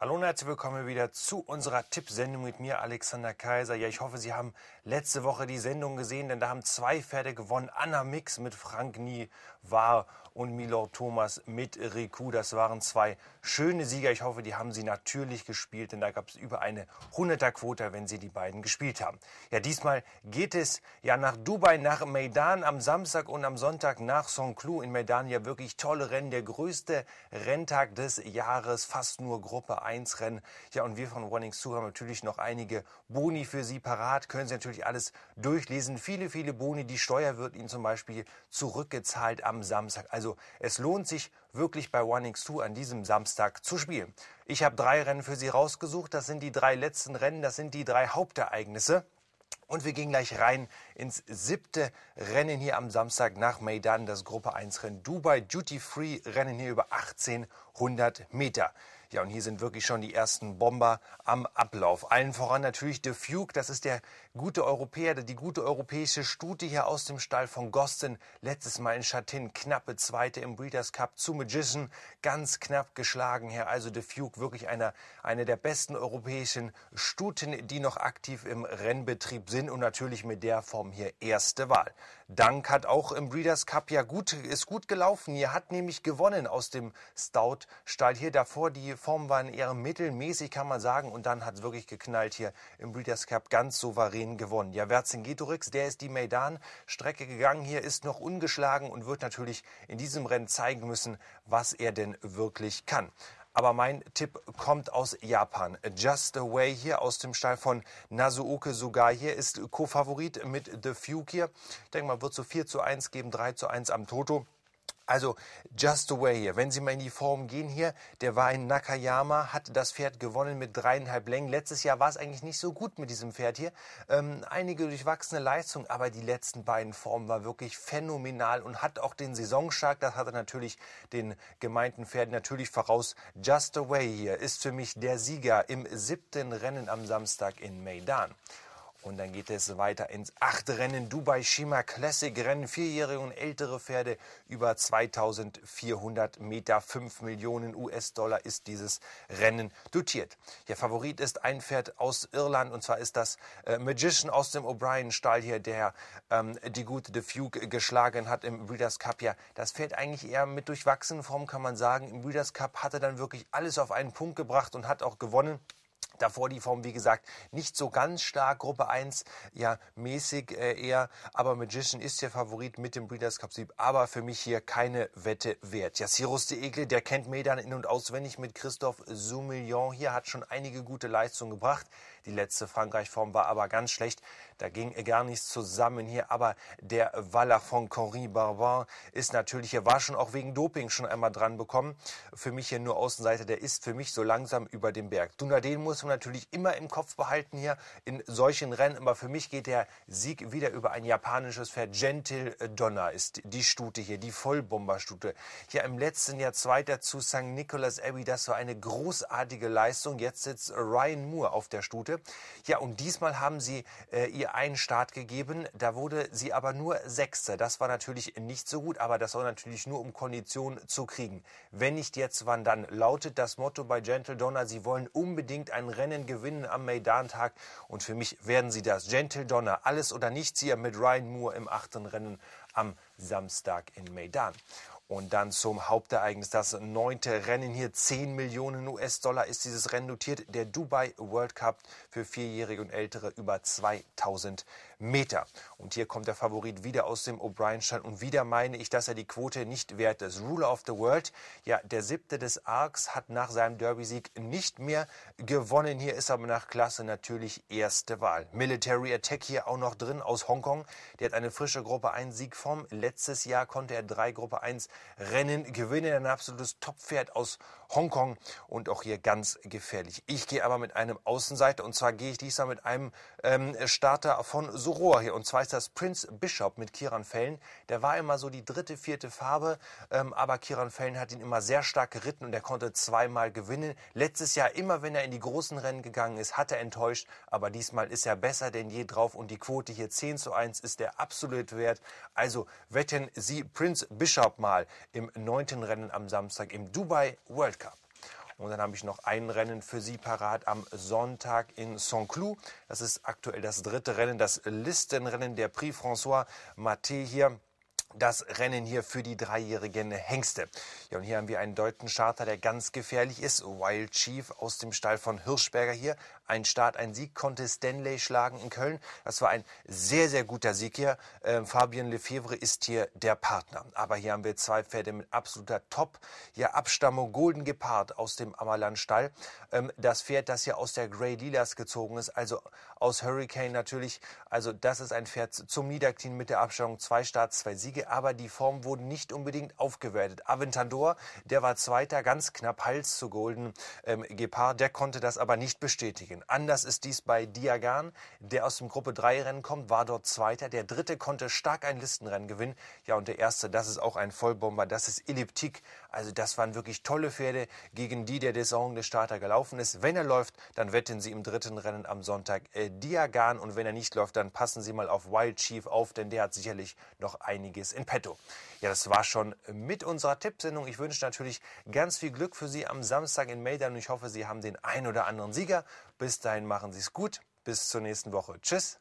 Hallo und herzlich willkommen wieder zu unserer Tippsendung mit mir, Alexander Kaiser. Ja, ich hoffe, Sie haben letzte Woche die Sendung gesehen, denn da haben zwei Pferde gewonnen. Anna Mix mit Frank Nie war und Milor Thomas mit Riku. Das waren zwei schöne Sieger. Ich hoffe, die haben Sie natürlich gespielt, denn da gab es über eine 100er-Quote, wenn Sie die beiden gespielt haben. Ja, diesmal geht es ja nach Dubai, nach Maidan am Samstag und am Sonntag nach Saint-Cloud in Maidan. Ja, wirklich tolle Rennen. Der größte Renntag des Jahres, fast nur Gruppe 1 Rennen. Ja, und wir von Running Sue haben natürlich noch einige Boni für Sie parat. Können Sie natürlich alles durchlesen. Viele, viele Boni. Die Steuer wird Ihnen zum Beispiel zurückgezahlt am Samstag. Also es lohnt sich wirklich bei Running Sue an diesem Samstag zu spielen. Ich habe drei Rennen für Sie rausgesucht. Das sind die drei letzten Rennen. Das sind die drei Hauptereignisse. Und wir gehen gleich rein ins siebte Rennen hier am Samstag nach Maidan, das Gruppe 1 Rennen Dubai Duty Free Rennen hier über 1800 Meter. Ja, und hier sind wirklich schon die ersten Bomber am Ablauf. Allen voran natürlich The Fugue, das ist der gute Europäer, die gute europäische Stute hier aus dem Stall von Gostin. Letztes Mal in Chatin, knappe Zweite im Breeders' Cup zu Magician. Ganz knapp geschlagen hier. Also De Fugue wirklich einer, eine der besten europäischen Stuten, die noch aktiv im Rennbetrieb sind und natürlich mit der Form hier erste Wahl. Dank hat auch im Breeders' Cup ja gut, ist gut gelaufen. Hier hat nämlich gewonnen aus dem Stout-Stall. Hier davor, die Form waren eher mittelmäßig, kann man sagen. Und dann hat es wirklich geknallt hier im Breeders' Cup. Ganz souverän souverän gewonnen. Ja, Vercingetorix, der ist die Maidan-Strecke gegangen hier, ist noch ungeschlagen und wird natürlich in diesem Rennen zeigen müssen, was er denn wirklich kann. Aber mein Tipp kommt aus Japan. Just Away hier aus dem Stall von Nasuoke Sugai hier ist Co-Favorit mit The Fuke hier. Ich denke mal, wird so 4 zu 1 geben, 3 zu 1 am Toto. Also Just Away hier. Wenn Sie mal in die Form gehen hier, der war in Nakayama, hat das Pferd gewonnen mit dreieinhalb Längen. Letztes Jahr war es eigentlich nicht so gut mit diesem Pferd hier. Ähm, einige durchwachsene Leistung, aber die letzten beiden Formen war wirklich phänomenal und hat auch den Saisonschlag, das hat er natürlich den gemeinten Pferden natürlich voraus. Just Away hier ist für mich der Sieger im siebten Rennen am Samstag in Maidan. Und dann geht es weiter ins acht Rennen, Dubai Shima Classic Rennen, vierjährige und ältere Pferde über 2400 Meter, 5 Millionen US-Dollar ist dieses Rennen dotiert. Ihr Favorit ist ein Pferd aus Irland und zwar ist das äh, Magician aus dem O'Brien-Stall hier, der ähm, die gute The Fugue geschlagen hat im Breeders' Cup. Ja, das Pferd eigentlich eher mit durchwachsenen Form, kann man sagen. Im Breeders' Cup hat er dann wirklich alles auf einen Punkt gebracht und hat auch gewonnen. Davor die Form, wie gesagt, nicht so ganz stark. Gruppe 1 ja mäßig äh, eher, aber Magician ist der Favorit mit dem Breeders' Cup Sieb, aber für mich hier keine Wette wert. Ja, Jassirus de Egle, der kennt Medan in- und auswendig mit Christophe Soumillon. Hier hat schon einige gute Leistungen gebracht. Die letzte Frankreich-Form war aber ganz schlecht. Da ging gar nichts zusammen hier. Aber der Wallach von Corrie Barbin ist natürlich hier, war schon auch wegen Doping schon einmal dran bekommen. Für mich hier nur Außenseiter, der ist für mich so langsam über dem Berg. Dunadin muss man Wertung natürlich immer im Kopf behalten hier in solchen Rennen. Aber für mich geht der Sieg wieder über ein japanisches Pferd. Gentle Donna ist die Stute hier, die Vollbomberstute. Ja, im letzten Jahr zweiter zu St. Nicholas Abbey. Das war eine großartige Leistung. Jetzt sitzt Ryan Moore auf der Stute. Ja, und diesmal haben sie äh, ihr einen Start gegeben. Da wurde sie aber nur Sechste. Das war natürlich nicht so gut, aber das war natürlich nur, um Kondition zu kriegen. Wenn nicht jetzt, wann dann? Lautet das Motto bei Gentle Donna, sie wollen unbedingt einen Rennen gewinnen am Maidan-Tag. Und für mich werden sie das. Gentle Donner, alles oder nichts hier mit Ryan Moore im achten Rennen am Samstag in Maidan. Und dann zum Hauptereignis, das neunte Rennen hier. 10 Millionen US-Dollar ist dieses Rennen notiert. Der Dubai World Cup für Vierjährige und Ältere über 2000 Euro. Meter. Und hier kommt der Favorit wieder aus dem O'Brien-Stand und wieder meine ich, dass er die Quote nicht wert ist. Ruler of the World, ja, der siebte des Arcs hat nach seinem Derby-Sieg nicht mehr gewonnen. Hier ist aber nach Klasse natürlich erste Wahl. Military Attack hier auch noch drin aus Hongkong. Der hat eine frische Gruppe 1 Sieg vom. Letztes Jahr konnte er drei Gruppe 1 Rennen gewinnen. Ein absolutes Top-Pferd aus Hongkong und auch hier ganz gefährlich. Ich gehe aber mit einem Außenseiter und zwar gehe ich diesmal mit einem ähm, Starter von so Furore hier. Und zwar ist das Prince Bishop mit Kieran Fellen. Der war immer so die dritte, vierte Farbe. Ähm, aber Kieran Fellen hat ihn immer sehr stark geritten und er konnte zweimal gewinnen. Letztes Jahr, immer wenn er in die großen Rennen gegangen ist, hat er enttäuscht. Aber diesmal ist er besser denn je drauf. Und die Quote hier 10 zu 1 ist der absolute Wert. Also wetten Sie Prince Bishop mal im neunten Rennen am Samstag im Dubai World Cup. Und dann habe ich noch ein Rennen für Sie parat am Sonntag in Saint-Cloud. Das ist aktuell das dritte Rennen, das Listenrennen der Prix François Maté hier das Rennen hier für die dreijährigen Hengste. Ja, und hier haben wir einen deutschen Charter, der ganz gefährlich ist. Wild Chief aus dem Stall von Hirschberger hier ein Start, ein Sieg, konnte Stanley schlagen in Köln. Das war ein sehr, sehr guter Sieg hier. Ähm, Fabien Lefebvre ist hier der Partner. Aber hier haben wir zwei Pferde mit absoluter Top. Ja, Abstammung Golden gepaart aus dem Ammerland-Stall. Ähm, das Pferd, das hier aus der Grey Lilas gezogen ist, also aus Hurricane natürlich. Also das ist ein Pferd zum Niederknien mit der Abstammung. Zwei Starts, zwei Siege, aber die Form wurden nicht unbedingt aufgewertet. Aventador, der war Zweiter, ganz knapp Hals zu Golden ähm, Gepard. Der konnte das aber nicht bestätigen stehen. Anders ist dies bei Diagan, der aus dem Gruppe 3 Rennen kommt, war dort Zweiter. Der Dritte konnte stark ein Listenrennen gewinnen. Ja, und der Erste, das ist auch ein Vollbomber, das ist Elliptik. Also das waren wirklich tolle Pferde, gegen die der Desaron des Starter gelaufen ist. Wenn er läuft, dann wetten Sie im dritten Rennen am Sonntag äh, Diagan und wenn er nicht läuft, dann passen Sie mal auf Wild Chief auf, denn der hat sicherlich noch einiges in petto. Ja, das war schon mit unserer Tippsendung. Ich wünsche natürlich ganz viel Glück für Sie am Samstag in Meldern und ich hoffe, Sie haben den ein oder anderen Sieger. Bis dahin machen Sie es gut. Bis zur nächsten Woche. Tschüss.